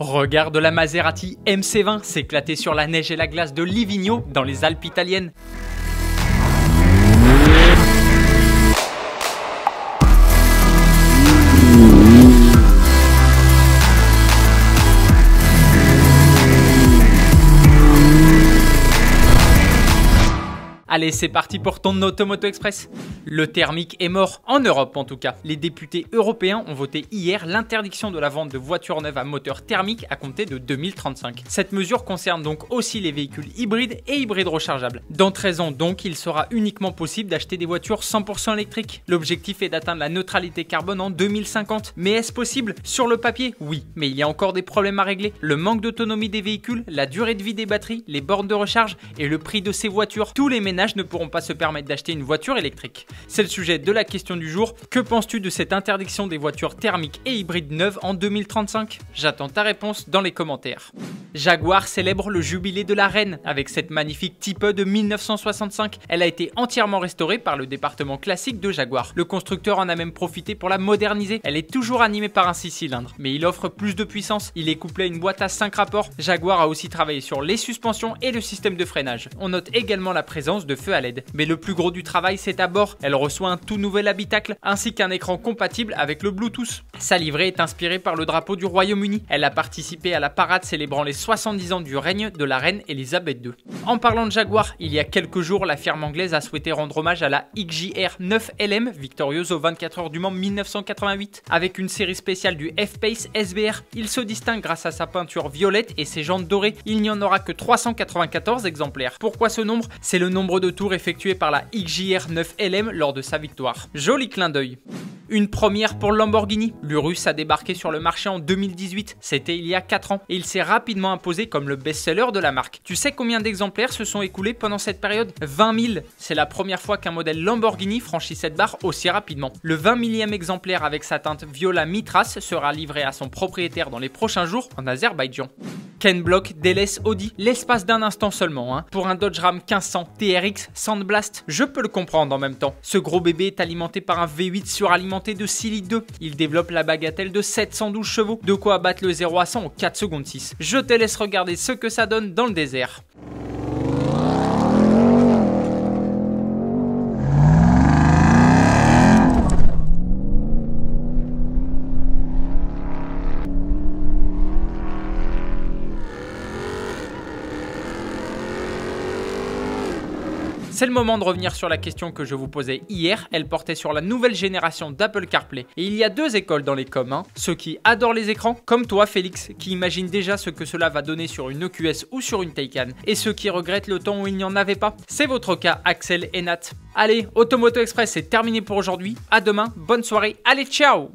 Regarde la Maserati MC20 s'éclater sur la neige et la glace de Livigno dans les Alpes italiennes. Allez, c'est parti pour ton Automoto Express. Le thermique est mort, en Europe en tout cas. Les députés européens ont voté hier l'interdiction de la vente de voitures neuves à moteur thermique à compter de 2035. Cette mesure concerne donc aussi les véhicules hybrides et hybrides rechargeables. Dans 13 ans donc, il sera uniquement possible d'acheter des voitures 100% électriques. L'objectif est d'atteindre la neutralité carbone en 2050. Mais est-ce possible Sur le papier, oui. Mais il y a encore des problèmes à régler. Le manque d'autonomie des véhicules, la durée de vie des batteries, les bornes de recharge et le prix de ces voitures. Tous les ménages ne pourront pas se permettre d'acheter une voiture électrique. C'est le sujet de la question du jour. Que penses-tu de cette interdiction des voitures thermiques et hybrides neuves en 2035 J'attends ta réponse dans les commentaires. Jaguar célèbre le jubilé de la reine avec cette magnifique type de 1965. Elle a été entièrement restaurée par le département classique de Jaguar. Le constructeur en a même profité pour la moderniser. Elle est toujours animée par un six cylindres, mais il offre plus de puissance. Il est couplé à une boîte à 5 rapports. Jaguar a aussi travaillé sur les suspensions et le système de freinage. On note également la présence de feu à l'aide Mais le plus gros du travail, c'est à bord. Elle reçoit un tout nouvel habitacle ainsi qu'un écran compatible avec le Bluetooth. Sa livrée est inspirée par le drapeau du Royaume-Uni. Elle a participé à la parade célébrant les 70 ans du règne de la reine Elisabeth II. En parlant de Jaguar, il y a quelques jours, la firme anglaise a souhaité rendre hommage à la XJR 9LM, victorieuse aux 24 heures du Mans 1988. Avec une série spéciale du F-Pace SBR, il se distingue grâce à sa peinture violette et ses jantes dorées. Il n'y en aura que 394 exemplaires. Pourquoi ce nombre C'est le nombre de tours effectués par la XJR 9LM lors de sa victoire. Joli clin d'œil. Une première pour Lamborghini. L'Urus a débarqué sur le marché en 2018, c'était il y a 4 ans, et il s'est rapidement imposé comme le best-seller de la marque. Tu sais combien d'exemplaires se sont écoulés pendant cette période 20 000 C'est la première fois qu'un modèle Lamborghini franchit cette barre aussi rapidement. Le 20 millième exemplaire avec sa teinte Viola Mitras sera livré à son propriétaire dans les prochains jours en Azerbaïdjan. Ken Block délaisse Audi l'espace d'un instant seulement, hein, pour un Dodge Ram 1500 TRX Sandblast. Je peux le comprendre en même temps. Ce gros bébé est alimenté par un V8 suralimenté de 6,2 2. Il développe la bagatelle de 712 chevaux, de quoi abattre le 0 à 100 en 4 secondes 6. Je te laisse regarder ce que ça donne dans le désert. C'est le moment de revenir sur la question que je vous posais hier. Elle portait sur la nouvelle génération d'Apple CarPlay. Et il y a deux écoles dans les communs. Hein. Ceux qui adorent les écrans, comme toi Félix, qui imagine déjà ce que cela va donner sur une EQS ou sur une Taycan. Et ceux qui regrettent le temps où il n'y en avait pas. C'est votre cas Axel et Nat. Allez, Automoto Express, c'est terminé pour aujourd'hui. À demain, bonne soirée, allez ciao